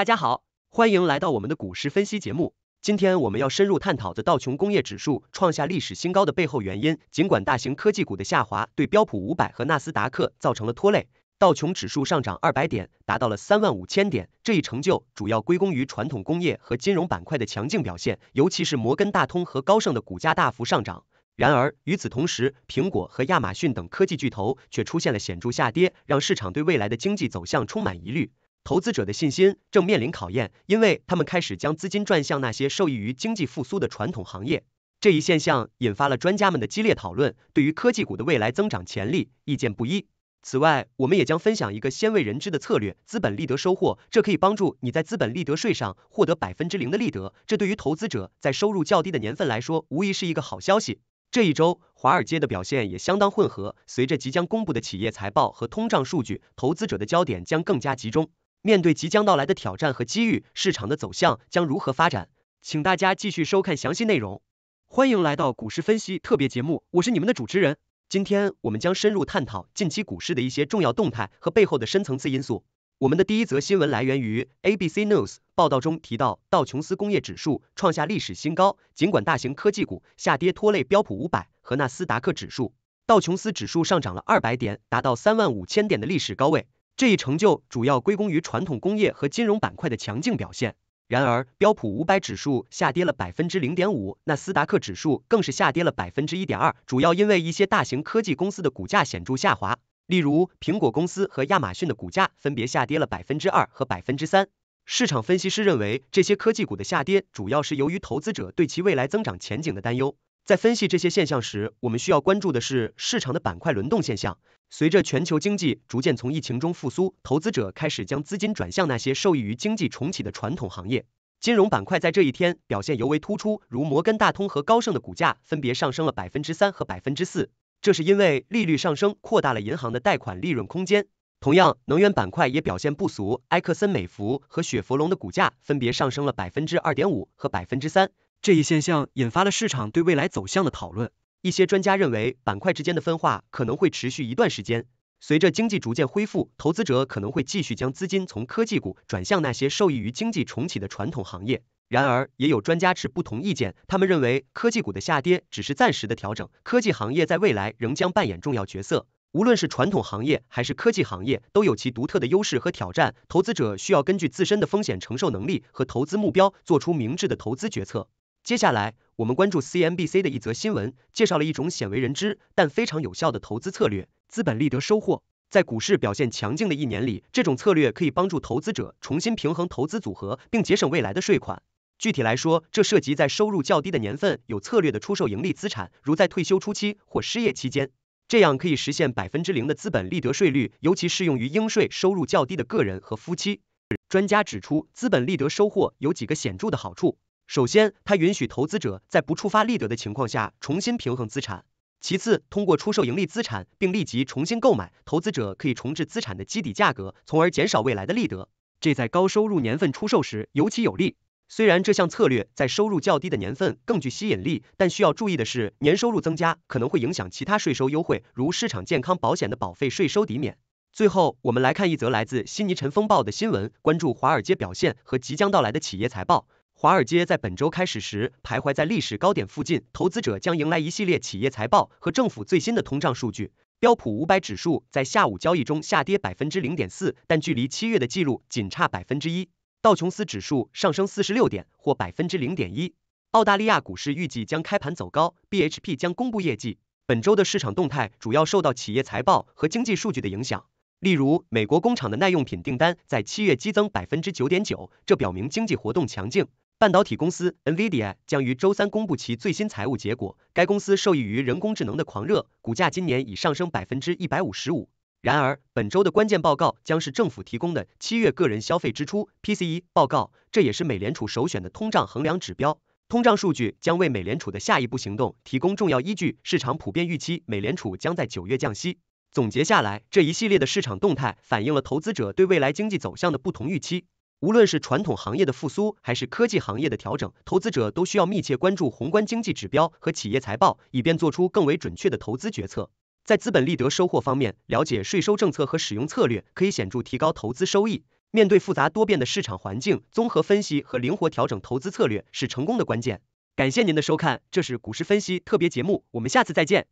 大家好，欢迎来到我们的股市分析节目。今天我们要深入探讨的道琼工业指数创下历史新高的背后原因。尽管大型科技股的下滑对标普五百和纳斯达克造成了拖累，道琼指数上涨二百点，达到了三万五千点。这一成就主要归功于传统工业和金融板块的强劲表现，尤其是摩根大通和高盛的股价大幅上涨。然而，与此同时，苹果和亚马逊等科技巨头却出现了显著下跌，让市场对未来的经济走向充满疑虑。投资者的信心正面临考验，因为他们开始将资金转向那些受益于经济复苏的传统行业。这一现象引发了专家们的激烈讨论，对于科技股的未来增长潜力意见不一。此外，我们也将分享一个鲜为人知的策略——资本利得收获，这可以帮助你在资本利得税上获得百分之零的利得。这对于投资者在收入较低的年份来说，无疑是一个好消息。这一周，华尔街的表现也相当混合。随着即将公布的企业财报和通胀数据，投资者的焦点将更加集中。面对即将到来的挑战和机遇，市场的走向将如何发展？请大家继续收看详细内容。欢迎来到股市分析特别节目，我是你们的主持人。今天我们将深入探讨近期股市的一些重要动态和背后的深层次因素。我们的第一则新闻来源于 ABC News 报道中提到，道琼斯工业指数创下历史新高，尽管大型科技股下跌拖累标普五百和纳斯达克指数，道琼斯指数上涨了二百点，达到三万五千点的历史高位。这一成就主要归功于传统工业和金融板块的强劲表现。然而，标普五百指数下跌了百分之零点五，纳斯达克指数更是下跌了百分之一点二，主要因为一些大型科技公司的股价显著下滑，例如苹果公司和亚马逊的股价分别下跌了百分之二和百分之三。市场分析师认为，这些科技股的下跌主要是由于投资者对其未来增长前景的担忧。在分析这些现象时，我们需要关注的是市场的板块轮动现象。随着全球经济逐渐从疫情中复苏，投资者开始将资金转向那些受益于经济重启的传统行业。金融板块在这一天表现尤为突出，如摩根大通和高盛的股价分别上升了百分之三和百分之四，这是因为利率上升扩大了银行的贷款利润空间。同样，能源板块也表现不俗，埃克森美孚和雪佛龙的股价分别上升了百分之二点五和百分之三。这一现象引发了市场对未来走向的讨论。一些专家认为，板块之间的分化可能会持续一段时间。随着经济逐渐恢复，投资者可能会继续将资金从科技股转向那些受益于经济重启的传统行业。然而，也有专家持不同意见，他们认为科技股的下跌只是暂时的调整，科技行业在未来仍将扮演重要角色。无论是传统行业还是科技行业，都有其独特的优势和挑战。投资者需要根据自身的风险承受能力和投资目标，做出明智的投资决策。接下来，我们关注 CNBC 的一则新闻，介绍了一种鲜为人知但非常有效的投资策略——资本利得收获。在股市表现强劲的一年里，这种策略可以帮助投资者重新平衡投资组合，并节省未来的税款。具体来说，这涉及在收入较低的年份有策略的出售盈利资产，如在退休初期或失业期间，这样可以实现百分之零的资本利得税率，尤其适用于应税收入较低的个人和夫妻。专家指出，资本利得收获有几个显著的好处。首先，它允许投资者在不触发利得的情况下重新平衡资产。其次，通过出售盈利资产并立即重新购买，投资者可以重置资产的基底价格，从而减少未来的利得。这在高收入年份出售时尤其有利。虽然这项策略在收入较低的年份更具吸引力，但需要注意的是，年收入增加可能会影响其他税收优惠，如市场健康保险的保费税收抵免。最后，我们来看一则来自悉尼晨风报的新闻，关注华尔街表现和即将到来的企业财报。华尔街在本周开始时徘徊在历史高点附近，投资者将迎来一系列企业财报和政府最新的通胀数据。标普五百指数在下午交易中下跌百分之零点四，但距离七月的记录仅差百分之一。道琼斯指数上升四十六点，或百分之零点一。澳大利亚股市预计将开盘走高，BHP 将公布业绩。本周的市场动态主要受到企业财报和经济数据的影响，例如美国工厂的耐用品订单在七月激增百分之九点九，这表明经济活动强劲。半导体公司 Nvidia 将于周三公布其最新财务结果。该公司受益于人工智能的狂热，股价今年已上升百分之一百五十五。然而，本周的关键报告将是政府提供的七月个人消费支出 （PCE） 报告，这也是美联储首选的通胀衡量指标。通胀数据将为美联储的下一步行动提供重要依据。市场普遍预期美联储将在九月降息。总结下来，这一系列的市场动态反映了投资者对未来经济走向的不同预期。无论是传统行业的复苏，还是科技行业的调整，投资者都需要密切关注宏观经济指标和企业财报，以便做出更为准确的投资决策。在资本利得收获方面，了解税收政策和使用策略可以显著提高投资收益。面对复杂多变的市场环境，综合分析和灵活调整投资策略是成功的关键。感谢您的收看，这是股市分析特别节目，我们下次再见。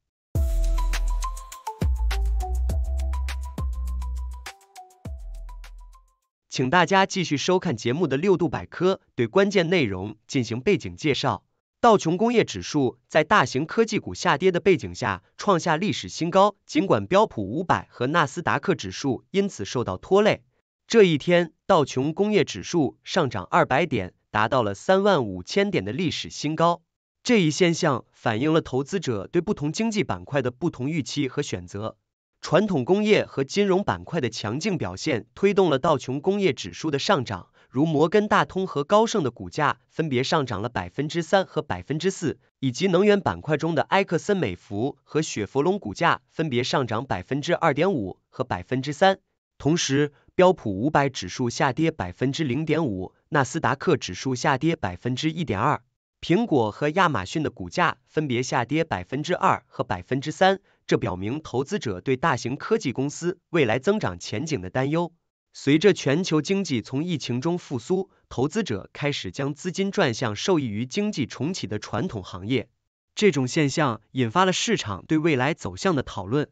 请大家继续收看节目的六度百科，对关键内容进行背景介绍。道琼工业指数在大型科技股下跌的背景下创下历史新高，尽管标普五百和纳斯达克指数因此受到拖累。这一天，道琼工业指数上涨二百点，达到了三万五千点的历史新高。这一现象反映了投资者对不同经济板块的不同预期和选择。传统工业和金融板块的强劲表现推动了道琼工业指数的上涨，如摩根大通和高盛的股价分别上涨了百分之三和百分之四，以及能源板块中的埃克森美孚和雪佛龙股价分别上涨百分之二点五和百分之三。同时，标普五百指数下跌百分之零点五，纳斯达克指数下跌百分之一点二。苹果和亚马逊的股价分别下跌百分之二和百分之三，这表明投资者对大型科技公司未来增长前景的担忧。随着全球经济从疫情中复苏，投资者开始将资金转向受益于经济重启的传统行业。这种现象引发了市场对未来走向的讨论。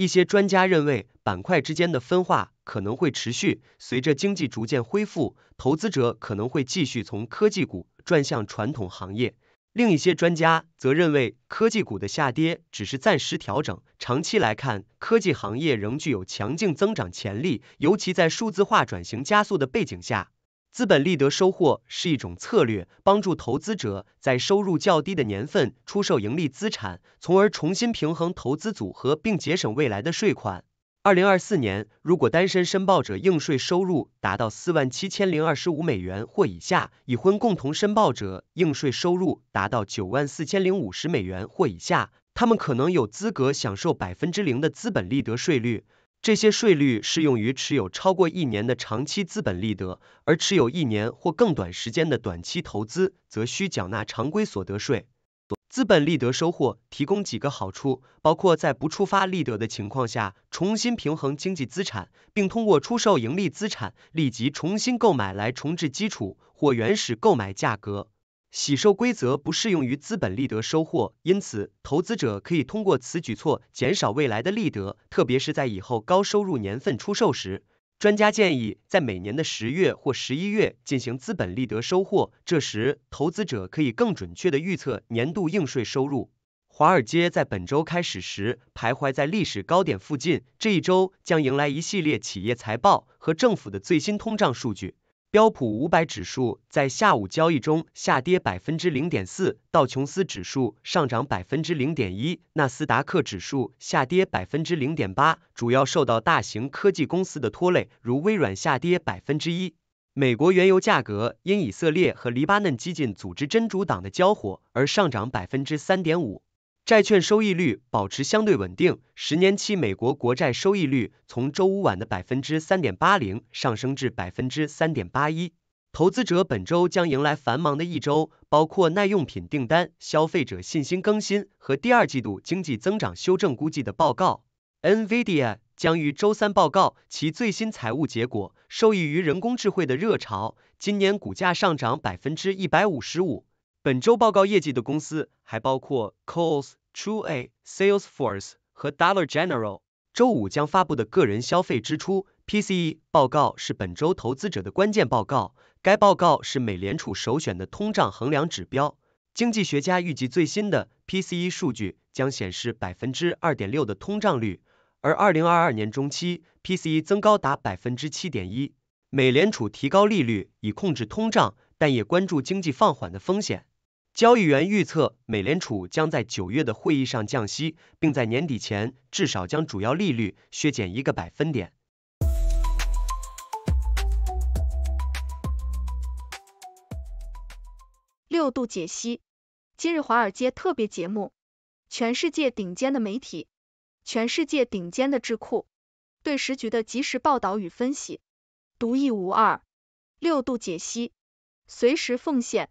一些专家认为，板块之间的分化可能会持续，随着经济逐渐恢复，投资者可能会继续从科技股转向传统行业。另一些专家则认为，科技股的下跌只是暂时调整，长期来看，科技行业仍具有强劲增长潜力，尤其在数字化转型加速的背景下。资本利得收获是一种策略，帮助投资者在收入较低的年份出售盈利资产，从而重新平衡投资组合并节省未来的税款。二零二四年，如果单身申报者应税收入达到四万七千零二十五美元或以下，已婚共同申报者应税收入达到九万四千零五十美元或以下，他们可能有资格享受百分之零的资本利得税率。这些税率适用于持有超过一年的长期资本利得，而持有一年或更短时间的短期投资则需缴纳常规所得税。资本利得收获提供几个好处，包括在不触发利得的情况下重新平衡经济资产，并通过出售盈利资产立即重新购买来重置基础或原始购买价格。洗售规则不适用于资本利得收获，因此投资者可以通过此举措减少未来的利得，特别是在以后高收入年份出售时。专家建议在每年的十月或十一月进行资本利得收获，这时投资者可以更准确地预测年度应税收入。华尔街在本周开始时徘徊在历史高点附近，这一周将迎来一系列企业财报和政府的最新通胀数据。标普五百指数在下午交易中下跌百分之零点四，道琼斯指数上涨百分之零点一，纳斯达克指数下跌百分之零点八，主要受到大型科技公司的拖累，如微软下跌百分之一。美国原油价格因以色列和黎巴嫩激进组织真主党的交火而上涨百分之三点五。债券收益率保持相对稳定，十年期美国国债收益率从周五晚的百分之三点八零上升至百分之三点八一。投资者本周将迎来繁忙的一周，包括耐用品订单、消费者信心更新和第二季度经济增长修正估计的报告。NVIDIA 将于周三报告其最新财务结果，受益于人工智慧的热潮，今年股价上涨百分之一百五十五。本周报告业绩的公司还包括 Coles。True，A、Salesforce 和 Dollar General 周五将发布的个人消费支出 （PCE） 报告是本周投资者的关键报告。该报告是美联储首选的通胀衡量指标。经济学家预计最新的 PCE 数据将显示百分之二点六的通胀率，而二零二二年中期 PCE 增高达百分之七点一。美联储提高利率以控制通胀，但也关注经济放缓的风险。交易员预测，美联储将在九月的会议上降息，并在年底前至少将主要利率削减一个百分点。六度解析，今日华尔街特别节目，全世界顶尖的媒体，全世界顶尖的智库对时局的及时报道与分析，独一无二。六度解析，随时奉献。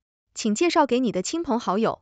请介绍给你的亲朋好友。